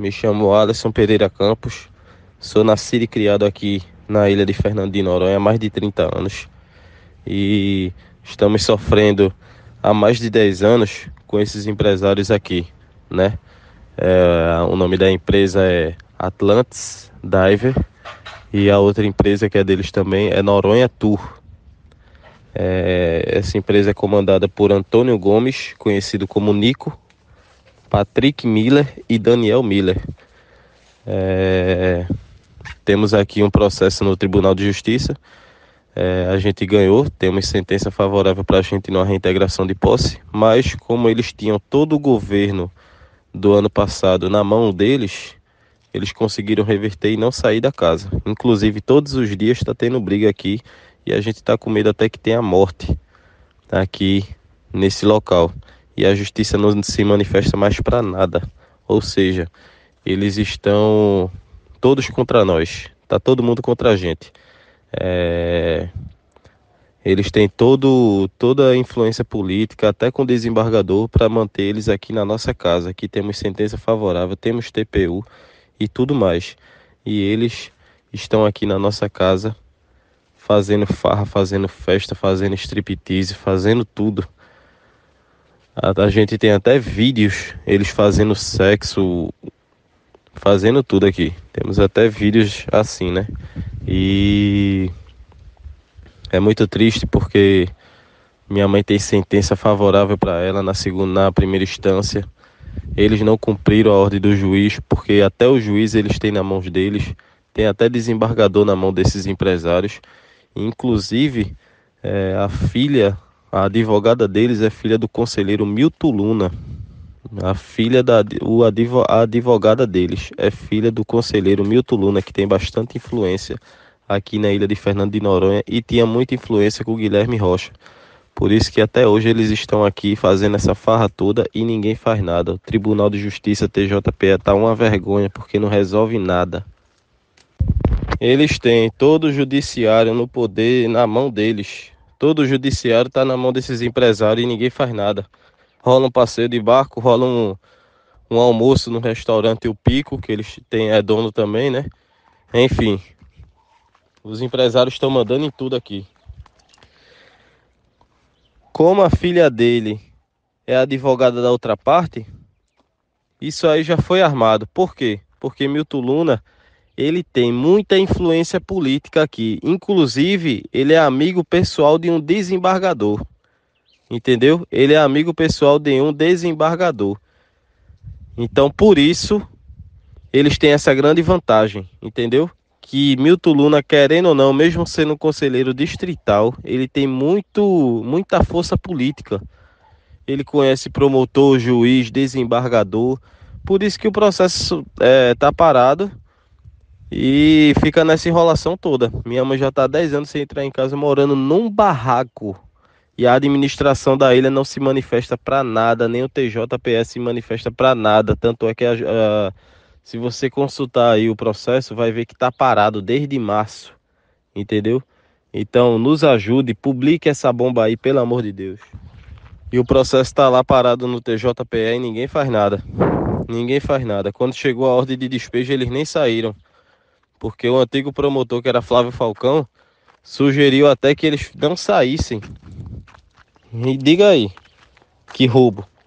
Me chamo Alisson Pereira Campos, sou nascido e criado aqui na ilha de Fernando de Noronha há mais de 30 anos e estamos sofrendo há mais de 10 anos com esses empresários aqui, né? É, o nome da empresa é Atlantis Diver e a outra empresa que é deles também é Noronha Tour. É, essa empresa é comandada por Antônio Gomes, conhecido como Nico, Patrick Miller e Daniel Miller. É, temos aqui um processo no Tribunal de Justiça. É, a gente ganhou, temos sentença favorável para a gente na reintegração de posse, mas como eles tinham todo o governo do ano passado na mão deles, eles conseguiram reverter e não sair da casa. Inclusive, todos os dias está tendo briga aqui e a gente está com medo até que tenha morte aqui nesse local e a justiça não se manifesta mais para nada. Ou seja, eles estão todos contra nós, tá todo mundo contra a gente. É... Eles têm todo, toda a influência política, até com desembargador, para manter eles aqui na nossa casa. Aqui temos sentença favorável, temos TPU e tudo mais. E eles estão aqui na nossa casa fazendo farra, fazendo festa, fazendo striptease, fazendo tudo. A, a gente tem até vídeos, eles fazendo sexo, fazendo tudo aqui. Temos até vídeos assim, né? E é muito triste porque minha mãe tem sentença favorável para ela na segunda, na primeira instância. Eles não cumpriram a ordem do juiz, porque até o juiz eles têm na mão deles, tem até desembargador na mão desses empresários. Inclusive, é, a filha a advogada deles é filha do conselheiro Milton Luna. A filha da o advo, a advogada deles é filha do conselheiro Milton Luna, que tem bastante influência aqui na ilha de Fernando de Noronha e tinha muita influência com o Guilherme Rocha. Por isso que até hoje eles estão aqui fazendo essa farra toda e ninguém faz nada. O Tribunal de Justiça TJPE está uma vergonha porque não resolve nada. Eles têm todo o judiciário no poder, na mão deles. Todo o judiciário está na mão desses empresários e ninguém faz nada. Rola um passeio de barco, rola um, um almoço no restaurante O Pico, que eles têm, é dono também, né? Enfim, os empresários estão mandando em tudo aqui. Como a filha dele é advogada da outra parte, isso aí já foi armado. Por quê? Porque Milton Luna ele tem muita influência política aqui. Inclusive, ele é amigo pessoal de um desembargador. Entendeu? Ele é amigo pessoal de um desembargador. Então, por isso, eles têm essa grande vantagem, entendeu? Que Milton Luna, querendo ou não, mesmo sendo um conselheiro distrital, ele tem muito, muita força política. Ele conhece promotor, juiz, desembargador. Por isso que o processo está eh, é, parado e fica nessa enrolação toda. Minha mãe já está há 10 anos sem entrar em casa morando num barraco. E a administração da ilha não se manifesta para nada, nem o TJPS se manifesta para nada. Tanto é que a, a, se você consultar aí o processo, vai ver que está parado desde março. Entendeu? Então, nos ajude, publique essa bomba aí, pelo amor de Deus. E o processo está lá parado no TJPE e ninguém faz nada. Ninguém faz nada. Quando chegou a ordem de despejo, eles nem saíram porque o antigo promotor, que era Flávio Falcão, sugeriu até que eles não saíssem. E diga aí, que roubo.